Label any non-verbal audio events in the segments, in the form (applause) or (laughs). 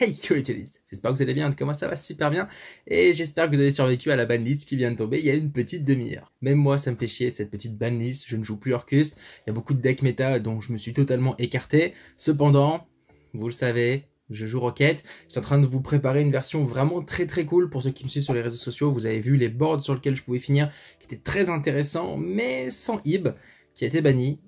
(laughs) Hey yo j'espère que vous allez bien, Comment ça va super bien et j'espère que vous avez survécu à la banlist qui vient de tomber il y a une petite demi-heure. Même moi ça me fait chier cette petite banlist, je ne joue plus Orcus, il y a beaucoup de decks méta dont je me suis totalement écarté. Cependant, vous le savez, je joue Rocket. Je suis en train de vous préparer une version vraiment très très cool pour ceux qui me suivent sur les réseaux sociaux. Vous avez vu les boards sur lesquels je pouvais finir, qui étaient très intéressants, mais sans Ib, qui a été banni.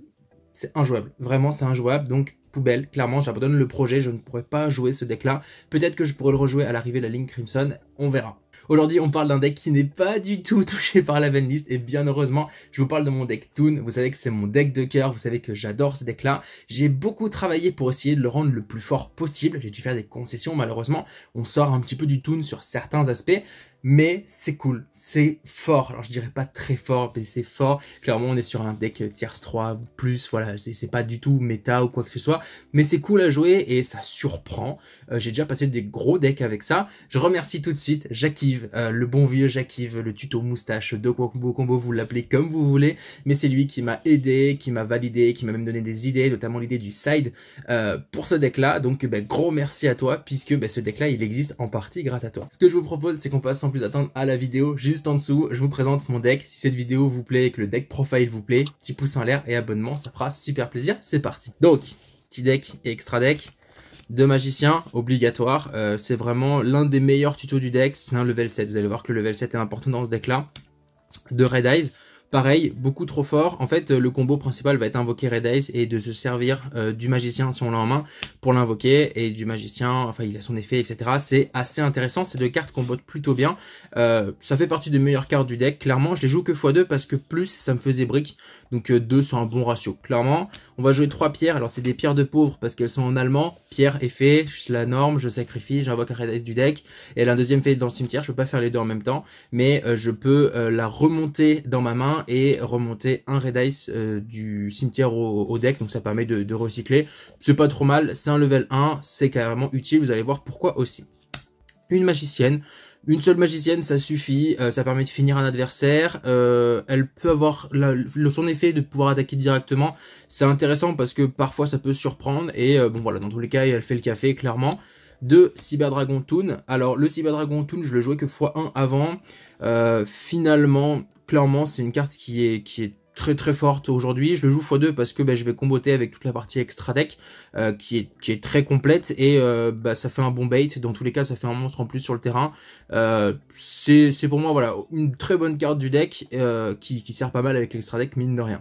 C'est injouable. Vraiment, c'est injouable. Donc, poubelle. Clairement, j'abandonne le projet, je ne pourrais pas jouer ce deck-là. Peut-être que je pourrais le rejouer à l'arrivée de la ligne Crimson, on verra. Aujourd'hui, on parle d'un deck qui n'est pas du tout (laughs) touché par la banlist et bien heureusement, je vous parle de mon deck Toon. Vous savez que c'est mon deck de cœur, vous savez que j'adore ce deck-là. J'ai beaucoup travaillé pour essayer de le rendre le plus fort possible. J'ai dû faire des concessions malheureusement. On sort un petit peu du Toon sur certains aspects, mais c'est cool, c'est fort. Alors je dirais pas très fort, mais c'est fort. Clairement, on est sur un deck tierce 3 ou plus, voilà, c'est pas du tout méta ou quoi que ce soit, mais c'est cool à jouer et ça surprend. Euh, j'ai déjà passé des gros decks avec ça. Je remercie tout de suite Jacquive, euh, le bon vieux Jacquive, le tuto moustache de Combo Combo, vous l'appelez comme vous voulez, mais c'est lui qui m'a aidé, qui m'a validé, qui m'a même donné des idées, notamment l'idée du side euh, pour ce deck-là. Donc ben, gros merci à toi, puisque ben, ce deck-là, il existe en partie grâce à toi. Ce que je vous propose, c'est qu'on passe en plus attendre à la vidéo juste en dessous. Je vous présente mon deck. Si cette vidéo vous plaît et que le deck profile vous plaît, petit pouce en l'air et abonnement, ça fera super plaisir. C'est parti. Donc, petit deck et extra deck. de magiciens, obligatoire. Euh, c'est vraiment l'un des meilleurs tutos du deck. C'est un level 7. Vous allez voir que le level 7 est important dans ce deck-là. de Red Eyes. Pareil, beaucoup trop fort. En fait, euh, le combo principal va être invoquer Red et de se servir euh, du magicien si on l'a en main pour l'invoquer et du magicien, enfin il a son effet, etc. C'est assez intéressant. Ces deux cartes combattent plutôt bien. Euh, ça fait partie des meilleures cartes du deck. Clairement, je les joue que x2 parce que plus ça me faisait brique. Donc deux sont c'est un bon ratio. Clairement, on va jouer trois pierres. Alors c'est des pierres de pauvre parce qu'elles sont en allemand. Pierre, effet, c'est la norme, je sacrifie, j'invoque un Red du deck. Et la un deuxième fait dans le cimetière. Je peux pas faire les deux en même temps. Mais je peux la remonter dans ma main et remonter un Red Ice euh, du cimetière au, deck. Donc ça permet de, recycler. C'est pas trop mal, c'est un level 1, c'est carrément utile, vous allez voir pourquoi aussi. Une magicienne. Une seule magicienne, ça suffit, euh, ça permet de finir un adversaire, euh, elle peut avoir son effet de pouvoir attaquer directement, c'est intéressant parce que parfois ça peut surprendre, et bon voilà, dans tous les cas, elle fait le café, clairement de Cyber Dragon Toon. Alors le Cyber Dragon Toon, je le jouais que x1 avant. finalement, clairement, c'est une carte qui est, qui est très très forte aujourd'hui. Je le joue x2 parce que bah, je vais comboter avec toute la partie extra deck euh, qui, est, est très complète et euh, bah, ça fait un bon bait. Dans tous les cas, ça fait un monstre en plus sur le terrain. Euh, c'est pour moi voilà une très bonne carte du deck qui, qui sert pas mal avec l'extra deck, mine de rien.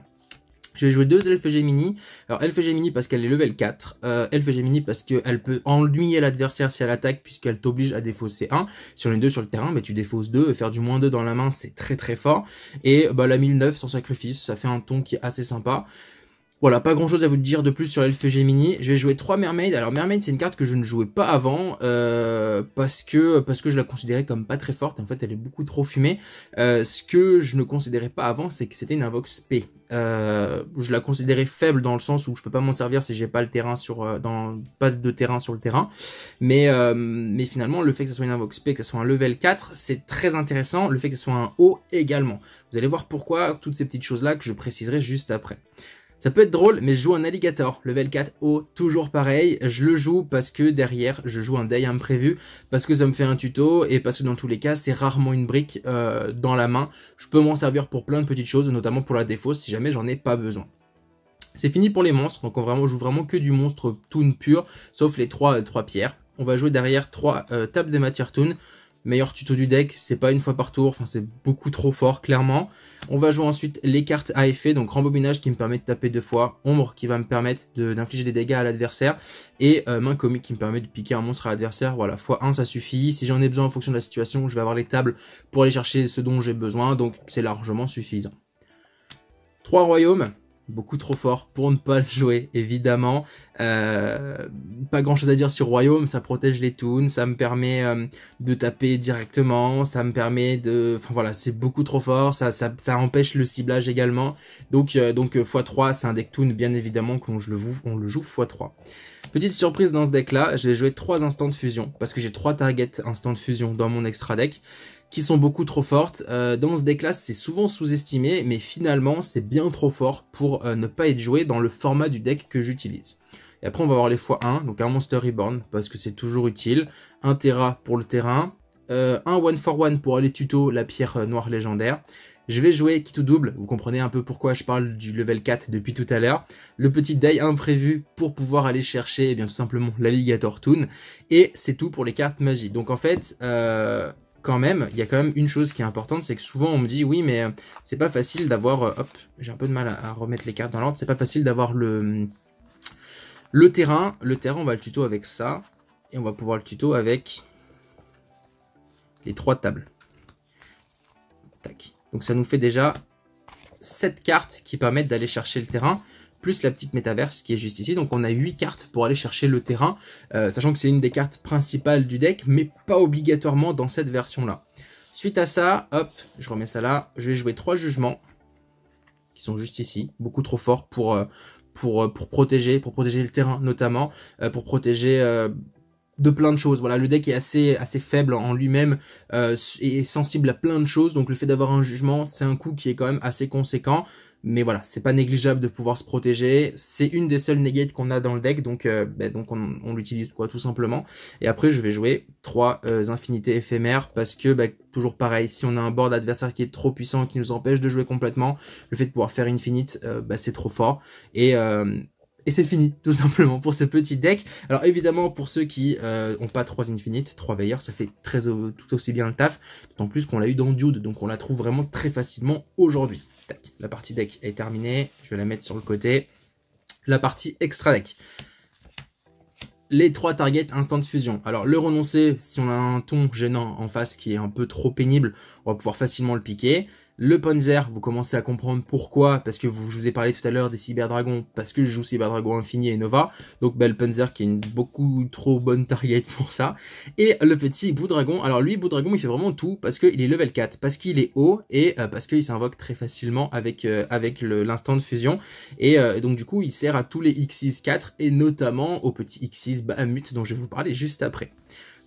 Je vais jouer deux elfes Gemini. Alors elfes Gemini parce qu'elle est level 4, euh, elfe Gemini parce qu'elle peut ennuyer l'adversaire si elle attaque puisqu'elle t'oblige à défausser 1. Sur les deux sur le terrain, mais tu défausses 2 et faire du moins 2 dans la main c'est très très fort. Et bah, la 1009 sans sacrifice, ça fait un ton qui est assez sympa. Voilà, pas grand chose à vous dire de plus sur l'elfe Gemini. Je vais jouer 3 Mermaids, Alors Mermaid c'est une carte que je ne jouais pas avant euh, parce que parce que je la considérais comme pas très forte. En fait elle est beaucoup trop fumée. Euh, ce que je ne considérais pas avant c'est que c'était une Invox P, euh, je la considérais faible dans le sens où je peux pas m'en servir si j'ai pas le terrain sur dans pas de terrain sur le terrain. Mais mais finalement le fait que ce soit une Invox P, que ce soit un level 4, c'est très intéressant. Le fait que ce soit un haut également. Vous allez voir pourquoi toutes ces petites choses là que je préciserai juste après. Ça peut être drôle, mais je joue un alligator, level 4 haut, toujours pareil. Je le joue parce que derrière, je joue un day imprévu, parce que ça me fait un tuto, et parce que dans tous les cas, c'est rarement une brique euh, dans la main. Je peux m'en servir pour plein de petites choses, notamment pour la défausse, si jamais j'en ai pas besoin. C'est fini pour les monstres, donc on, vraiment, joue vraiment que du monstre toon pur, sauf les 3, trois, euh, trois pierres. On va jouer derrière 3 euh, tables de matière toon meilleur tuto du deck, c'est pas une fois par tour, enfin c'est beaucoup trop fort clairement. On va jouer ensuite les cartes à effet, donc rembobinage qui me permet de taper deux fois, ombre qui va me permettre d'infliger des dégâts à l'adversaire, et euh, main comique qui me permet de piquer un monstre à l'adversaire, voilà, fois 1 ça suffit, si j'en ai besoin en fonction de la situation, je vais avoir les tables pour aller chercher ce dont j'ai besoin, donc c'est largement suffisant. Trois royaumes, beaucoup trop fort pour ne pas le jouer, évidemment. Euh, pas grand chose à dire sur Royaume, ça protège les toons, ça me permet euh, de taper directement, ça me permet de... Enfin voilà, c'est beaucoup trop fort, ça, ça, empêche le ciblage également. Donc, euh, donc x3, c'est un deck toon, bien évidemment, je le, joue, on le joue x3. Petite surprise dans ce deck là, je vais jouer 3 instants de fusion, parce que j'ai 3 targets instants de fusion dans mon extra deck qui sont beaucoup trop fortes. Euh, dans ce deck-là, c'est souvent sous-estimé, mais finalement, c'est bien trop fort pour euh, ne pas être joué dans le format du deck que j'utilise. Et après, on va avoir les fois 1 donc un Monster Reborn, parce que c'est toujours utile. Un Terra pour le terrain. Euh, un One for One pour aller tuto la pierre noire légendaire. Je vais jouer qui double, vous comprenez un peu pourquoi je parle du level 4 depuis tout à l'heure. Le petit die imprévu pour pouvoir aller chercher eh bien, tout simplement l'alligator toon. Et c'est tout pour les cartes magie. Donc en fait, quand même, il y a quand même une chose qui est importante, c'est que souvent on me dit oui, mais euh, c'est pas facile d'avoir. Euh, hop, j'ai un peu de mal à, remettre les cartes dans l'ordre. C'est pas facile d'avoir le mm, le terrain. Le terrain, on va le tuto avec ça, et on va pouvoir le tuto avec les trois tables. Tac. Donc ça nous fait déjà sept cartes qui permettent d'aller chercher le terrain plus la petite métaverse qui est juste ici. Donc on a 8 cartes pour aller chercher le terrain, euh, sachant que c'est une des cartes principales du deck, mais pas obligatoirement dans cette version-là. Suite à ça, hop, je remets ça là, je vais jouer 3 jugements, qui sont juste ici, beaucoup trop forts pour, euh, pour, euh, pour protéger, pour protéger le terrain notamment, pour protéger de plein de choses. Voilà, le deck est assez, assez faible en lui-même euh, et sensible à plein de choses. Donc le fait d'avoir un jugement, c'est un coup qui est quand même assez conséquent. Mais voilà, c'est pas négligeable de pouvoir se protéger. C'est une des seules negates qu'on a dans le deck, donc, euh, ben, donc on, l'utilise quoi tout simplement. Et après, je vais jouer trois euh, infinités éphémères parce que ben, toujours pareil, si on a un board adversaire qui est trop puissant, qui nous empêche de jouer complètement, le fait de pouvoir faire infinite, bah, c'est trop fort. Et, et c'est fini, tout simplement, pour ce petit deck. Alors évidemment, pour ceux qui n'ont euh, pas 3 infinites, 3 veilleurs, ça fait très, tout aussi bien le taf. D'autant plus qu'on l'a eu dans Dude, donc on la trouve vraiment très facilement aujourd'hui. Tac, la partie deck est terminée. Je vais la mettre sur le côté. La partie extra deck les trois targets instant de fusion. Alors le renoncer, si on a un ton gênant en face qui est un peu trop pénible, on va pouvoir facilement le piquer. Le Panzer, vous commencez à comprendre pourquoi, parce que vous, je vous ai parlé tout à l'heure des Cyber Dragons, parce que je joue Cyber Dragon Infini et Nova, donc le Panzer qui est une beaucoup trop bonne target (laughs) pour ça. Et le petit Boudragon, alors lui Boudragon il fait vraiment tout, parce qu'il est level 4, parce qu'il est haut, et euh, parce qu'il s'invoque très facilement avec, euh, l'instant de fusion, euh, et donc du coup il sert à tous les X6-4, et notamment au petit X6 Bahamut dont je vais vous parler juste après.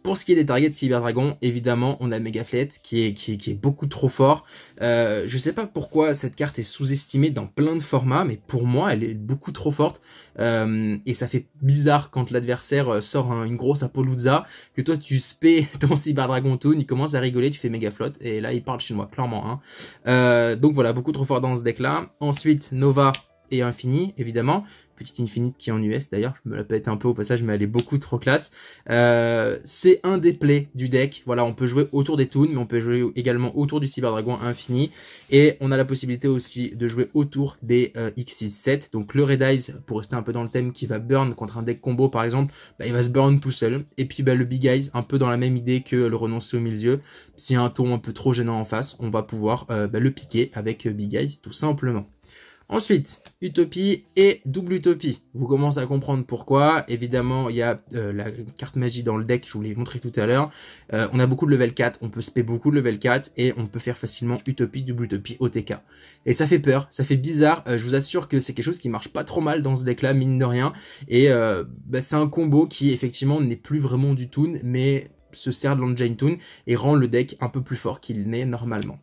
Pour ce qui est des targets Cyber Dragon, évidemment, on a Megaflet qui est, qui, est, beaucoup trop fort. Je euh, je sais pas pourquoi cette carte est sous-estimée dans plein de formats, mais pour moi, elle est beaucoup trop forte. Euh, et ça fait bizarre quand l'adversaire euh, sort une grosse Apolluza, que toi tu spé (laughs) ton Dragon Toon, il commence à rigoler, tu fais Megaflot, et là il parle chez moi clairement. Hein. donc voilà, beaucoup trop fort dans ce deck-là. Ensuite, Nova et Infini, évidemment. Petite Infinite qui est en US d'ailleurs, je me la pète un peu au passage, mais elle est beaucoup trop classe. Euh, c'est un des plays du deck. Voilà, on peut jouer autour des Toons, mais on peut jouer également autour du Cyber Dragon Infini. Et on a la possibilité aussi de jouer autour des euh, X6-7. Donc le Red Eyes, pour rester un peu dans le thème, qui va burn contre un deck combo par exemple, bah, il va se burn tout seul. Et puis bah, le Big Eyes, un peu dans la même idée que le renoncer au milieu. S'il y a un ton un peu trop gênant en face, on va pouvoir euh, bah, le piquer avec Big Eyes tout simplement. Ensuite, Utopie et Double Utopie. Vous commencez à comprendre pourquoi. Évidemment, il y a euh, la carte magie dans le deck, je vous l'ai montré tout à l'heure. Euh, on a beaucoup de level 4, on peut spé beaucoup de level 4 et on peut faire facilement Utopie, Double Utopie, OTK. Et ça fait peur, ça fait bizarre. Euh, je vous assure que c'est quelque chose qui marche pas trop mal dans ce deck-là, mine de rien. Et bah, c'est un combo qui, effectivement, n'est plus vraiment du Toon, mais se sert de l'Engine Toon et rend le deck un peu plus fort qu'il n'est normalement.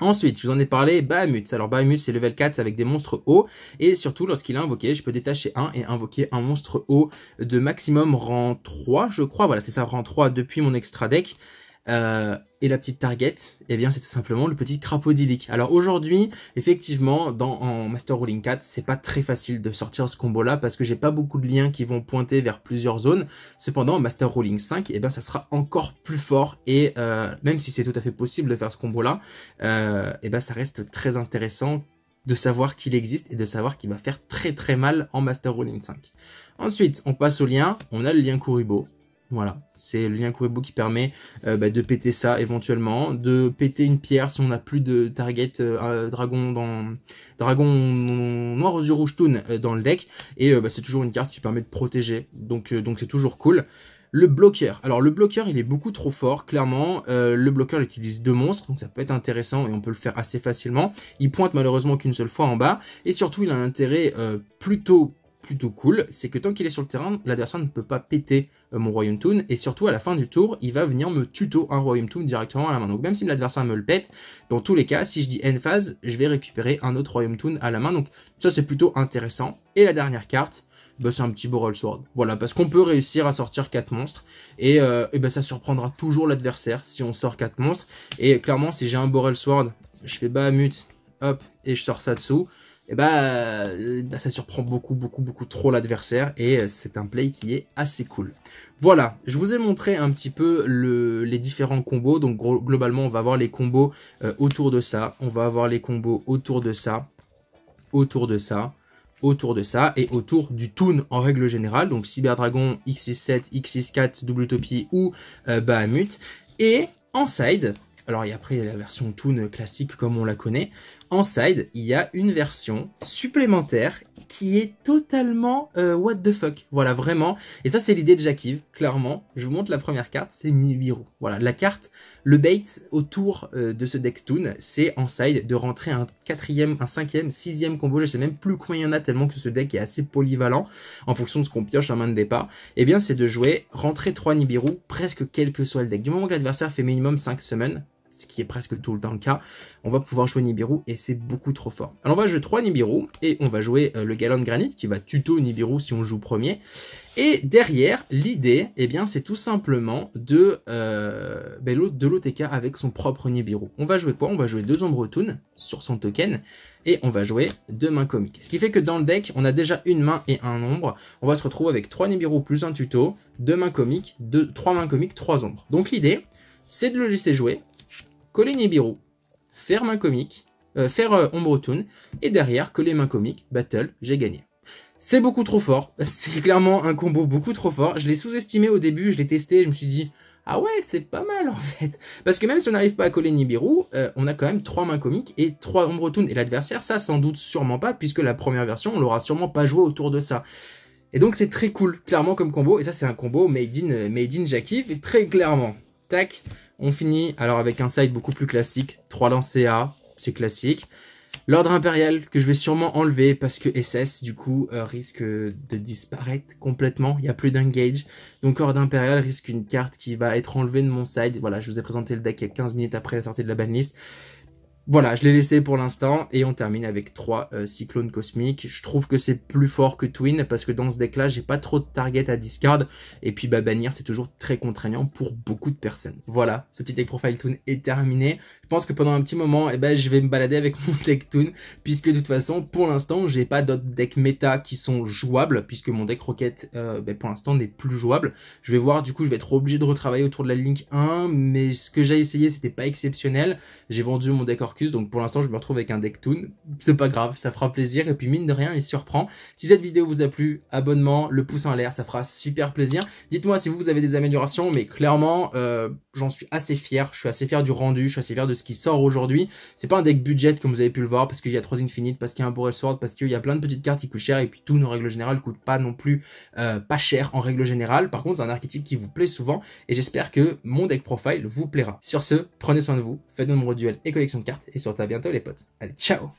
Ensuite, je vous en ai parlé, Bahamut. Alors Bahamut, c'est level 4 avec des monstres hauts. Et surtout, lorsqu'il est invoqué, je peux détacher un et invoquer un monstre haut de maximum rang 3, je crois. Voilà, c'est ça, rang 3 depuis mon extra deck. Euh, et la petite target, eh bien c'est tout simplement le petit crapaud Alors aujourd'hui, effectivement, dans, en Master Rolling 4, c'est pas très facile de sortir ce combo-là parce que j'ai pas beaucoup de liens qui vont pointer vers plusieurs zones. Cependant, en Master Rolling 5, eh bien ça sera encore plus fort et euh, même si c'est tout à fait possible de faire ce combo-là, euh, eh ben, ça reste très intéressant de savoir qu'il existe et de savoir qu'il va faire très très mal en Master Rolling 5. Ensuite, on passe au lien, on a le lien Kuribo. Voilà, c'est le lien Kuribo qui permet euh, bah, de péter ça éventuellement, de péter une pierre si on n'a plus de target euh, dragon dans dragon noir aux yeux rouge toon euh, dans le deck et bah, c'est toujours une carte qui permet de protéger. Donc c'est toujours cool. Le bloqueur. Alors le bloqueur, il est beaucoup trop fort, clairement. le bloqueur, il utilise deux monstres, donc ça peut être intéressant et on peut le faire assez facilement. Il pointe malheureusement qu'une seule fois en bas. Et surtout, il a un intérêt plutôt plutôt cool, c'est que tant qu'il est sur le terrain, l'adversaire ne peut pas péter euh, mon Royaume Toon, et surtout à la fin du tour, il va venir me tuto un Royaume Toon directement à la main. Donc même si l'adversaire me le pète, dans tous les cas, si je dis end phase, je vais récupérer un autre Royaume Toon à la main, donc ça c'est plutôt intéressant. Et la dernière carte, bah, c'est un petit Borel Sword. Voilà, parce qu'on peut réussir à sortir 4 monstres, et, euh, bah, ça surprendra toujours l'adversaire si on sort 4 monstres, et clairement si j'ai un Borel Sword, je fais Bahamut, hop, et je sors ça dessous, et eh ben, euh, bah, ça surprend beaucoup, beaucoup, beaucoup trop l'adversaire et euh, c'est un play qui est assez cool. Voilà, je vous ai montré un petit peu les différents combos. Donc globalement, on va avoir les combos euh, autour de ça. On va avoir les combos autour de ça, autour de ça, autour de ça et autour du Toon en règle générale. Donc Cyber Dragon, X67, X64, Double ou Bahamut. Et en side, alors et après il y a la version Toon classique comme on la connaît, en side, il y a une version supplémentaire qui est totalement euh, what the fuck. Voilà, vraiment. Et ça, c'est l'idée de Jackiv, clairement. Je vous montre la première carte, c'est Nibiru. Voilà, la carte, le bait autour euh, de ce deck Toon, c'est en side de rentrer un quatrième, un cinquième, sixième combo. Je sais même plus combien il y en a tellement que ce deck est assez polyvalent en fonction de ce qu'on pioche en hein, main de départ. Eh bien, c'est de jouer rentrer trois Nibiru, presque quel que soit le deck. Du moment que l'adversaire fait minimum 5 semaines, ce qui est presque tout le temps le cas, on va pouvoir jouer Nibiru et c'est beaucoup trop fort. Alors on va jouer 3 Nibiru et on va jouer euh, le Galant de Granit qui va tuto Nibiru si on joue premier. Et derrière, l'idée, eh bien, c'est tout simplement de, euh, ben, de l'OTK avec son propre Nibiru. On va jouer quoi On va jouer deux Toon sur son token et on va jouer 2 mains comiques. Ce qui fait que dans le deck, on a déjà une main et un ombre. On va se retrouver avec trois Nibiru plus un tuto, deux mains comiques, 3 mains comiques, trois ombres. Donc l'idée, c'est de le laisser jouer, coller Nibiru, faire main comique, euh, faire euh, et derrière, coller main comique, battle, j'ai gagné. C'est beaucoup trop fort, (laughs) c'est clairement un combo beaucoup trop fort, je l'ai sous-estimé au début, je l'ai testé, je me suis dit, ah ouais, c'est pas mal en fait. Parce que même si on n'arrive pas à coller Nibiru, euh, on a quand même trois mains comiques et trois toon, et l'adversaire, ça sans doute sûrement pas, puisque la première version, on l'aura sûrement pas joué autour de ça. Et donc c'est très cool, clairement comme combo, et ça c'est un combo made in, euh, made in et très clairement. Tac, on finit alors avec un side beaucoup plus classique, 3 lancers A, c'est classique. L'ordre impérial que je vais sûrement enlever parce que SS du coup euh, risque de disparaître complètement, il n'y a plus d'engage. Donc ordre impérial risque une carte qui va être enlevée de mon side. Voilà, je vous ai présenté le deck il y a 15 minutes après la sortie de la banlist. Voilà, je l'ai laissé pour l'instant et on termine avec 3 euh, cyclones cosmiques. Je trouve que c'est plus fort que Twin parce que dans ce deck là, j'ai pas trop de target à discard et puis bah, bannir c'est toujours très contraignant pour beaucoup de personnes. Voilà, ce petit deck profile toon est terminé. Je pense que pendant un petit moment, eh ben, je vais me balader avec mon (laughs) deck Toon puisque de toute façon, pour l'instant, j'ai pas d'autres decks méta qui sont jouables puisque mon deck Rocket euh, ben, pour l'instant n'est plus jouable. Je vais voir, du coup, je vais être obligé de retravailler autour de la Link 1 mais ce que j'ai essayé c'était pas exceptionnel. J'ai vendu mon deck Orc donc pour l'instant, je me retrouve avec un deck Toon. C'est pas grave, ça fera plaisir. Et puis mine de rien, il surprend. Si cette vidéo vous a plu, abonnement, le pouce en l'air, ça fera super plaisir. Dites-moi si vous, avez des améliorations, mais clairement, euh, j'en suis assez fier. Je suis assez fier du rendu, je suis assez fier de ce qui sort aujourd'hui. C'est pas un deck budget comme vous avez pu le voir, parce qu'il y a 3 infinites, parce qu'il y a un Borel Sword, parce qu'il y a plein de petites cartes qui coûtent cher, et puis tout, nos règles générales, coûte pas non plus euh, pas cher en règle générale. Par contre, c'est un archétype qui vous plaît souvent, et j'espère que mon deck profile vous plaira. Sur ce, prenez soin de vous, faites de nombreux duels et collection de cartes, et surtout à bientôt les potes. Allez, ciao